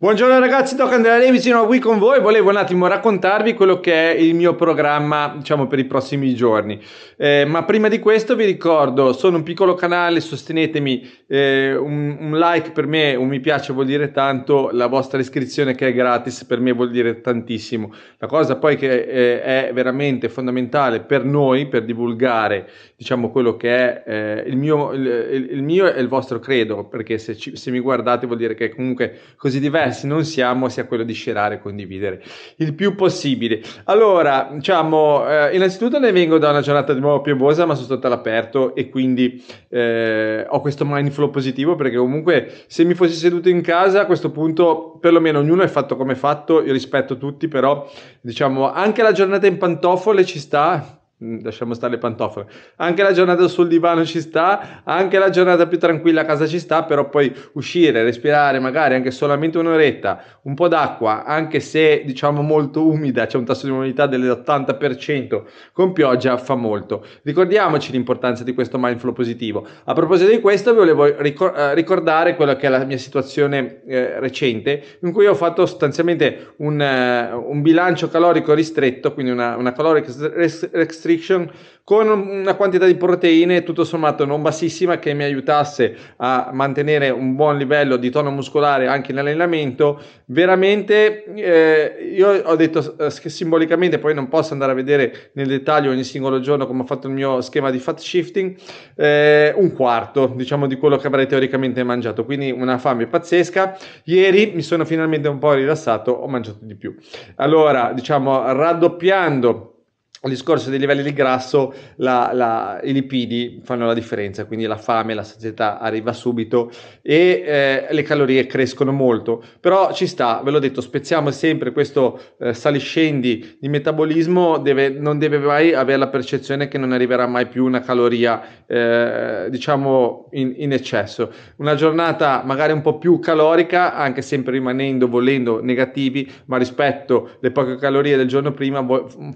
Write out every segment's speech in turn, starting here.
Buongiorno ragazzi, Doc Andrea Levi, sono qui con voi. Volevo un attimo raccontarvi quello che è il mio programma, diciamo, per i prossimi giorni. Eh, ma prima di questo vi ricordo, sono un piccolo canale, sostenetemi, eh, un, un, like per me, un mi piace vuol dire tanto, la vostra iscrizione che è gratis per me vuol dire tantissimo. La cosa poi che eh, è veramente fondamentale per noi, per divulgare, diciamo, quello che è eh, il mio, il, il, mio, e il vostro credo, perché se, ci, se mi guardate vuol dire che comunque così diverso diversi non siamo sia quello di scerare e condividere il più possibile. Allora, diciamo, eh, innanzitutto ne vengo da una giornata di nuovo piovosa, ma sono stato all'aperto e quindi eh, ho questo mindflow positivo perché comunque se mi fossi seduto in casa a questo punto perlomeno ognuno è fatto come è fatto, io rispetto tutti, però diciamo anche la giornata in pantofole ci sta Mm, lasciamo stare le pantofole. Anche la giornata sul divano ci sta, anche la giornata più tranquilla a casa ci sta, però poi uscire, respirare magari anche solamente un'oretta, un po' d'acqua, anche se diciamo molto umida, c'è un tasso di umidità dell'80%, con pioggia fa molto. Ricordiamoci l'importanza di questo mindful positivo. A proposito di questo vi volevo eh, ricordare quella che è la mia situazione eh, recente, in cui ho fatto sostanzialmente un, uh, un bilancio calorico ristretto, quindi una, una calorica restrittiva restriction con una quantità di proteine tutto sommato non bassissima che mi aiutasse a mantenere un buon livello di tono muscolare anche in allenamento. Veramente eh, io ho detto eh, che simbolicamente poi non posso andare a vedere nel dettaglio ogni singolo giorno come ho fatto il mio schema di fat shifting, eh, un quarto diciamo di quello che avrei teoricamente mangiato, quindi una fame pazzesca. Ieri mi sono finalmente un po' rilassato, ho mangiato di più. Allora, diciamo raddoppiando al discorso dei livelli di grasso, la, la, i lipidi fanno la differenza, quindi la fame, la sazietà arriva subito e eh, le calorie crescono molto. Però ci sta, ve l'ho detto, spezziamo sempre questo eh, saliscendi di metabolismo, deve, non deve mai avere la percezione che non arriverà mai più una caloria, eh, diciamo, in, in, eccesso. Una giornata magari un po' più calorica, anche sempre rimanendo, volendo, negativi, ma rispetto alle poche calorie del giorno prima,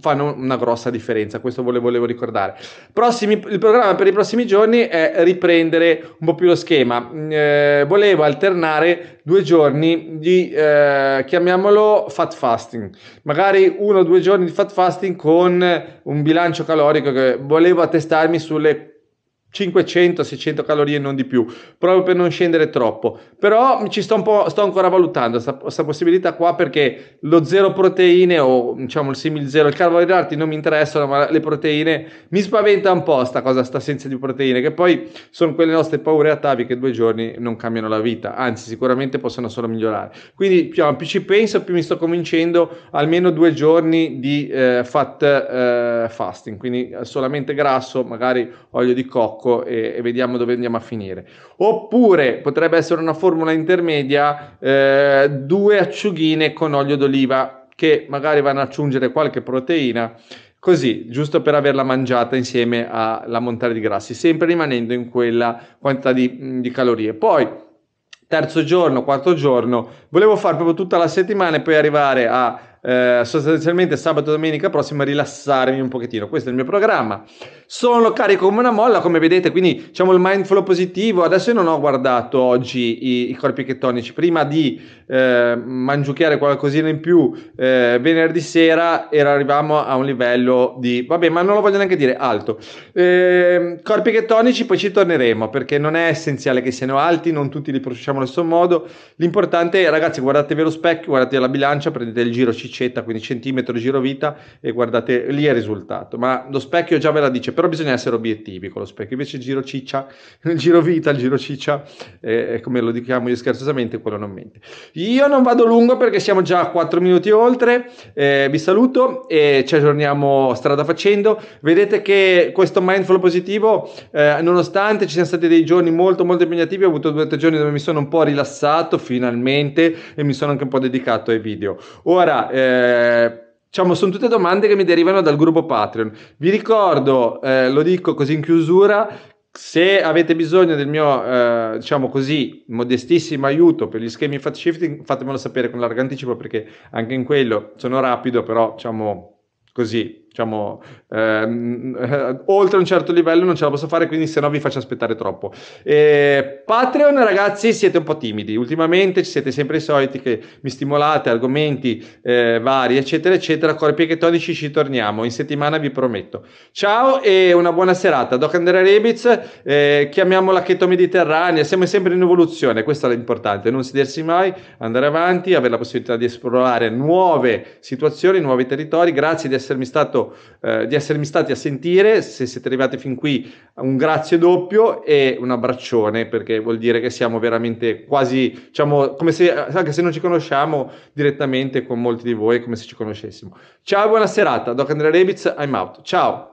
fanno una grossa grossa differenza, questo volevo, volevo ricordare. Prossimi, il programma per i prossimi giorni è riprendere un po' più lo schema. Mm, eh, volevo alternare due giorni di, eh, chiamiamolo, fat fasting, magari uno o due giorni di fat fasting con un bilancio calorico che volevo attestarmi sulle 500-600 calorie non di più, proprio per non scendere troppo. Però ci sto, un po', sto ancora valutando questa possibilità qua perché lo zero proteine o diciamo il simil zero, il carboidrati non mi interessano, ma le proteine mi spaventa un po' sta cosa, sta assenza di proteine, che poi sono quelle nostre paure ataviche che due giorni non cambiano la vita, anzi sicuramente possono solo migliorare. Quindi più, più ci penso, più mi sto convincendo almeno due giorni di eh, fat eh, fasting, quindi solamente grasso, magari olio di cocco blocco e, e, vediamo dove andiamo a finire. Oppure potrebbe essere una formula intermedia, eh, due acciughine con olio d'oliva che magari vanno ad aggiungere qualche proteina, così, giusto per averla mangiata insieme alla montata di grassi, sempre rimanendo in quella quantità di, di calorie. Poi, terzo giorno, quarto giorno, volevo fare proprio tutta la settimana e poi arrivare a eh, sostanzialmente sabato e domenica prossima rilassarmi un pochettino. Questo è il mio programma. Sono carico come una molla, come vedete, quindi diciamo il mindful positivo. Adesso io non ho guardato oggi i, i corpi chetonici, prima di eh, mangiucchiare qualcosina in più eh, venerdì sera era, arrivavamo a un livello di, vabbè, ma non lo voglio neanche dire, alto. Eh, corpi chetonici poi ci torneremo perché non è essenziale che siano alti, non tutti li processiamo allo stesso modo. L'importante, ragazzi, guardatevi allo specchio, guardate la bilancia, prendete il giro CC cicetta, quindi centimetro di girovita e guardate lì è il risultato. Ma lo specchio già ve la dice, però bisogna essere obiettivi con lo specchio. Invece il giro ciccia, il giro vita, il giro ciccia, eh, come lo diciamo io scherzosamente, quello non mente. Io non vado lungo perché siamo già a 4 minuti oltre, eh, vi saluto e ci aggiorniamo strada facendo. Vedete che questo mindful positivo, eh, nonostante ci siano stati dei giorni molto molto impegnativi, ho avuto due o tre giorni dove mi sono un po' rilassato finalmente e mi sono anche un po' dedicato ai video. Ora, eh, eh, diciamo, sono tutte domande che mi derivano dal gruppo Patreon. Vi ricordo, eh, lo dico così in chiusura, se avete bisogno del mio, eh, diciamo così, modestissimo aiuto per gli schemi fat shifting, fatemelo sapere con largo anticipo perché anche in quello sono rapido, però diciamo così diciamo, ehm, oltre un certo livello non ce la posso fare, quindi se no vi faccio aspettare troppo. Eh, Patreon, ragazzi, siete un po' timidi. Ultimamente ci siete sempre i soliti che mi stimolate, argomenti eh, vari, eccetera, eccetera. Corpi e tonici ci torniamo in settimana, vi prometto. Ciao e una buona serata. Doc Andrea Rebitz, eh, chiamiamola cheto mediterranea, siamo sempre in evoluzione, questo è l'importante, non sedersi mai, andare avanti, avere la possibilità di esplorare nuove situazioni, nuovi territori. Grazie di essermi stato eh, di essermi stati a sentire, se siete arrivati fin qui un grazie doppio e un abbraccione perché vuol dire che siamo veramente quasi, diciamo, come se, anche se non ci conosciamo direttamente con molti di voi, come se ci conoscessimo. Ciao, buona serata, Doc Andrea Rebitz, I'm out, ciao!